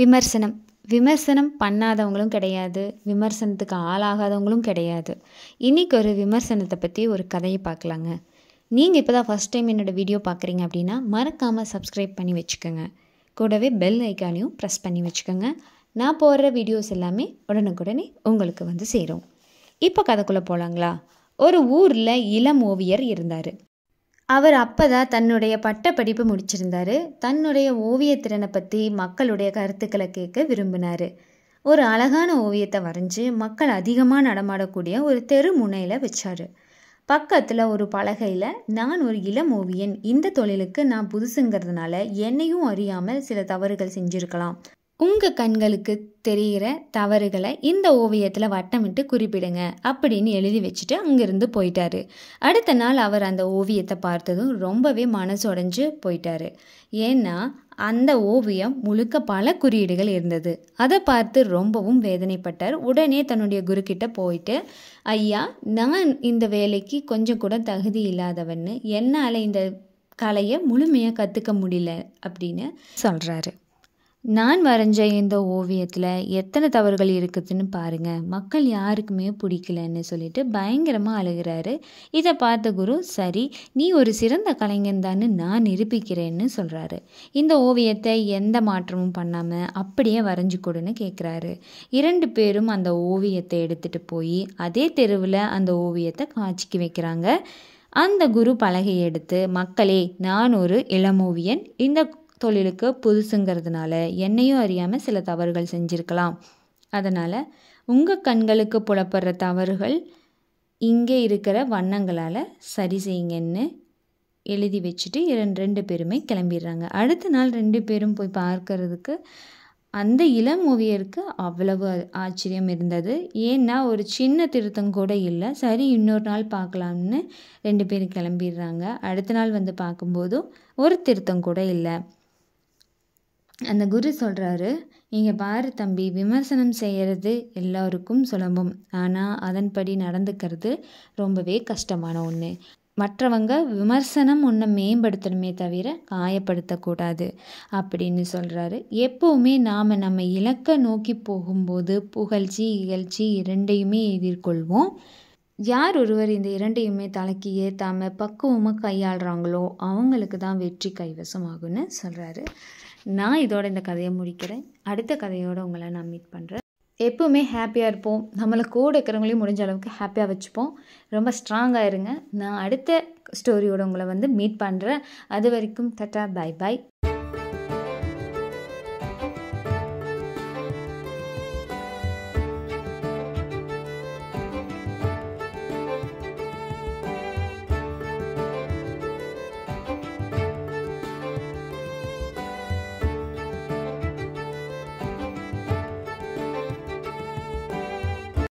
விமர்சனம் விமர்சனம் பண்ணாதவங்களும் கிடையாது விமர்சனத்துக்கு ஆளாகாதவங்களும் கிடையாது இன்றைக்கி ஒரு விமர்சனத்தை பற்றி ஒரு கதையை பார்க்கலாங்க நீங்கள் இப்போ தான் ஃபஸ்ட் டைம் என்னோடய வீடியோ பார்க்குறீங்க அப்படின்னா மறக்காமல் சப்ஸ்கிரைப் பண்ணி வச்சுக்கோங்க கூடவே பெல் ஐக்கானையும் ப்ரெஸ் பண்ணி வச்சுக்கோங்க நான் போடுற வீடியோஸ் எல்லாமே உடனுக்குடனே உங்களுக்கு வந்து சேரும் இப்போ கதைக்குள்ளே போகலாங்களா ஒரு ஊரில் இளம் ஓவியர் இருந்தார் அவர் அப்போ தான் தன்னுடைய பட்டப்படிப்பு முடிச்சிருந்தார் தன்னுடைய ஓவியத்திறனை பற்றி மக்களுடைய கருத்துக்களை கேட்க விரும்பினார் ஒரு அழகான ஓவியத்தை வரைஞ்சி மக்கள் அதிகமாக நடமாடக்கூடிய ஒரு தெரு முனையில் வச்சார் பக்கத்தில் ஒரு பலகையில் நான் ஒரு இளம் ஓவியன் இந்த தொழிலுக்கு நான் புதுசுங்கிறதுனால என்னையும் அறியாமல் சில தவறுகள் செஞ்சுருக்கலாம் உங்கள் கண்களுக்கு தெரிகிற தவறுகளை இந்த ஓவியத்தில் வட்டமிட்டு குறிப்பிடுங்க அப்படின்னு எழுதி வச்சுட்டு அங்கேருந்து போயிட்டாரு அடுத்த நாள் அவர் அந்த ஓவியத்தை பார்த்ததும் ரொம்பவே மனசு போயிட்டார் போயிட்டாரு ஏன்னா அந்த ஓவியம் முழுக்க பல குறியீடுகள் இருந்தது அதை பார்த்து ரொம்பவும் வேதனைப்பட்டார் உடனே தன்னுடைய குருக்கிட்ட போயிட்டு ஐயா நான் இந்த வேலைக்கு கொஞ்சம் கூட தகுதி இல்லாதவன்னு என்னால் இந்த கலையை முழுமையாக கற்றுக்க முடியல அப்படின்னு சொல்கிறாரு நான் வரைஞ்ச இந்த ஓவியத்தில் எத்தனை தவறுகள் இருக்குதுன்னு பாருங்கள் மக்கள் யாருக்குமே பிடிக்கலன்னு சொல்லிட்டு பயங்கரமாக அழுகிறாரு இதை பார்த்த குரு சரி நீ ஒரு சிறந்த கலைஞன் நான் நிரூபிக்கிறேன்னு சொல்கிறாரு இந்த ஓவியத்தை எந்த மாற்றமும் பண்ணாமல் அப்படியே வரைஞ்சு கொடுன்னு கேட்குறாரு இரண்டு பேரும் அந்த ஓவியத்தை எடுத்துகிட்டு போய் அதே தெருவில் அந்த ஓவியத்தை காட்சிக்கு வைக்கிறாங்க அந்த குரு பலகை எடுத்து மக்களே நான் ஒரு இளமோவியன் இந்த தொழிலுக்கு புதுசுங்கிறதுனால என்னையும் அறியாமல் சில தவறுகள் செஞ்சுருக்கலாம் அதனால் உங்கள் கண்களுக்கு புலப்படுற தவறுகள் இங்கே இருக்கிற வண்ணங்களால் சரி செய்யுங்கன்னு எழுதி வச்சுட்டு இரண்டு ரெண்டு பேருமே கிளம்பிடுறாங்க அடுத்த நாள் ரெண்டு பேரும் போய் பார்க்கறதுக்கு அந்த இளம் ஓவியருக்கு அவ்வளவு ஆச்சரியம் இருந்தது ஏன்னா ஒரு சின்ன திருத்தம் கூட இல்லை சரி இன்னொரு நாள் பார்க்கலாம்னு ரெண்டு பேரும் கிளம்பிடுறாங்க அடுத்த நாள் வந்து பார்க்கும்போதும் ஒரு திருத்தம் கூட இல்லை அந்த குரு சொல்கிறாரு நீங்கள் பாரு தம்பி விமர்சனம் செய்கிறது எல்லோருக்கும் சுலபம் ஆனால் அதன்படி நடந்துக்கிறது ரொம்பவே கஷ்டமான ஒன்று மற்றவங்க விமர்சனம் ஒன்றை மேம்படுத்தணுமே தவிர காயப்படுத்தக்கூடாது அப்படின்னு சொல்கிறாரு எப்போவுமே நாம் நம்ம இலக்கை நோக்கி போகும்போது புகழ்ச்சி இகழ்ச்சி இரண்டையுமே எதிர்கொள்வோம் யார் ஒருவர் இந்த இரண்டையுமே தலைக்கு ஏற்றாமல் பக்குவமாக கையாளுறாங்களோ அவங்களுக்கு தான் வெற்றி கைவசம் ஆகும்னு சொல்கிறாரு நான் இதோட இந்த கதையை முடிக்கிறேன் அடுத்த கதையோடு உங்களை நான் மீட் பண்ணுறேன் எப்போவுமே ஹாப்பியாக இருப்போம் நம்மளை கூட இருக்கிறவங்களையும் முடிஞ்ச அளவுக்கு ஹாப்பியாக வச்சுப்போம் ரொம்ப ஸ்ட்ராங்காக இருங்க நான் அடுத்த ஸ்டோரியோட உங்களை வந்து மீட் பண்ணுறேன் அது வரைக்கும் தட்டா பாய் பாய்